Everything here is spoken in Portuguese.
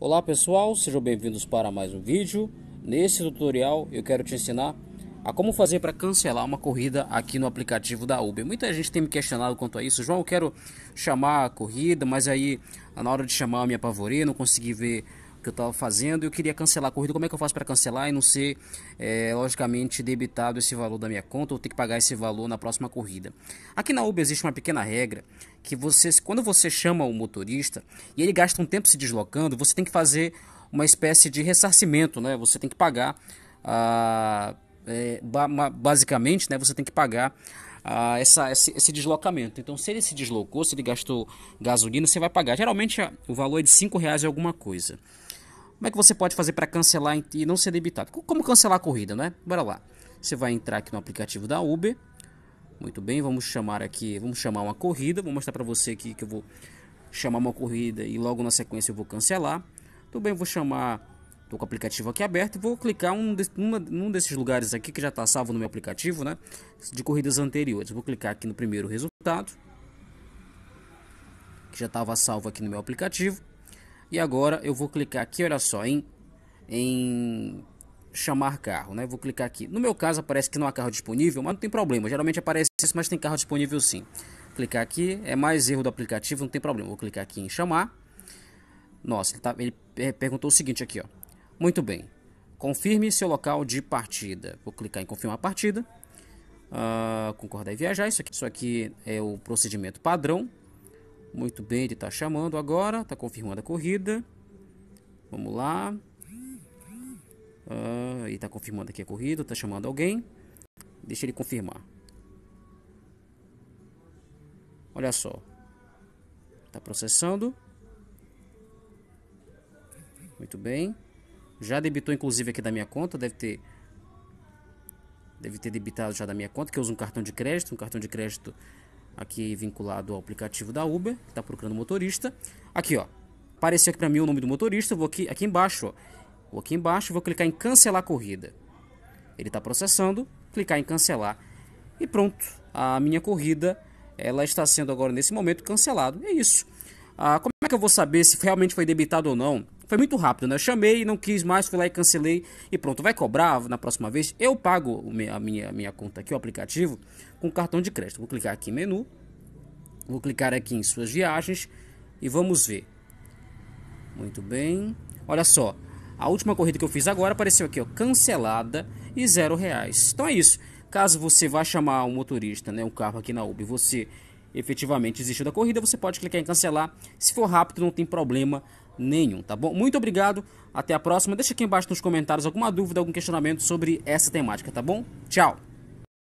Olá pessoal, sejam bem-vindos para mais um vídeo. Nesse tutorial eu quero te ensinar a como fazer para cancelar uma corrida aqui no aplicativo da Uber. Muita gente tem me questionado quanto a isso. João, eu quero chamar a corrida, mas aí na hora de chamar me apavorei, não consegui ver que eu estava fazendo, eu queria cancelar a corrida, como é que eu faço para cancelar e não ser, é, logicamente, debitado esse valor da minha conta ou ter que pagar esse valor na próxima corrida? Aqui na Uber existe uma pequena regra que você, quando você chama o motorista e ele gasta um tempo se deslocando, você tem que fazer uma espécie de ressarcimento, né? Você tem que pagar, ah, é, basicamente, né? Você tem que pagar ah, essa, esse, esse, deslocamento. Então, se ele se deslocou, se ele gastou gasolina, você vai pagar. Geralmente o valor é de cinco reais e alguma coisa. Como é que você pode fazer para cancelar e não ser debitado? Como cancelar a corrida, né? Bora lá. Você vai entrar aqui no aplicativo da Uber. Muito bem, vamos chamar aqui, vamos chamar uma corrida. Vou mostrar para você aqui que eu vou chamar uma corrida e logo na sequência eu vou cancelar. Tudo bem, vou chamar Estou com o aplicativo aqui aberto e vou clicar um de, num desses lugares aqui que já está salvo no meu aplicativo, né? De corridas anteriores. Vou clicar aqui no primeiro resultado, que já estava salvo aqui no meu aplicativo. E agora eu vou clicar aqui, olha só, em, em chamar carro, né? Vou clicar aqui. No meu caso aparece que não há carro disponível, mas não tem problema. Geralmente aparece isso, mas tem carro disponível sim. Clicar aqui, é mais erro do aplicativo, não tem problema. Vou clicar aqui em chamar. Nossa, ele, tá, ele é, perguntou o seguinte aqui, ó. Muito bem. Confirme seu local de partida. Vou clicar em confirmar a partida. Uh, concordar e viajar. Isso aqui, isso aqui é o procedimento padrão. Muito bem, ele está chamando agora. Está confirmando a corrida. Vamos lá. Uh, ah, está confirmando aqui a corrida. Está chamando alguém. Deixa ele confirmar. Olha só. Está processando. Muito bem. Já debitou inclusive aqui da minha conta, deve ter deve ter debitado já da minha conta, que eu uso um cartão de crédito, um cartão de crédito aqui vinculado ao aplicativo da Uber, que está procurando motorista. Aqui, ó, apareceu aqui para mim o nome do motorista, vou aqui, aqui embaixo, ó, vou aqui embaixo, vou clicar em cancelar corrida. Ele está processando, clicar em cancelar e pronto, a minha corrida ela está sendo agora nesse momento cancelado. É isso. Ah, como é que eu vou saber se realmente foi debitado ou não? Foi muito rápido, né? Eu chamei, não quis mais, fui lá e cancelei e pronto. Vai cobrar na próxima vez? Eu pago a minha, a minha conta aqui, o aplicativo, com cartão de crédito. Vou clicar aqui em menu, vou clicar aqui em suas viagens e vamos ver. Muito bem. Olha só, a última corrida que eu fiz agora apareceu aqui, ó, cancelada e zero reais. Então é isso. Caso você vá chamar um motorista, né, um carro aqui na Uber, você efetivamente existiu da corrida, você pode clicar em cancelar. Se for rápido, não tem problema nenhum, tá bom? Muito obrigado, até a próxima. Deixa aqui embaixo nos comentários alguma dúvida, algum questionamento sobre essa temática, tá bom? Tchau!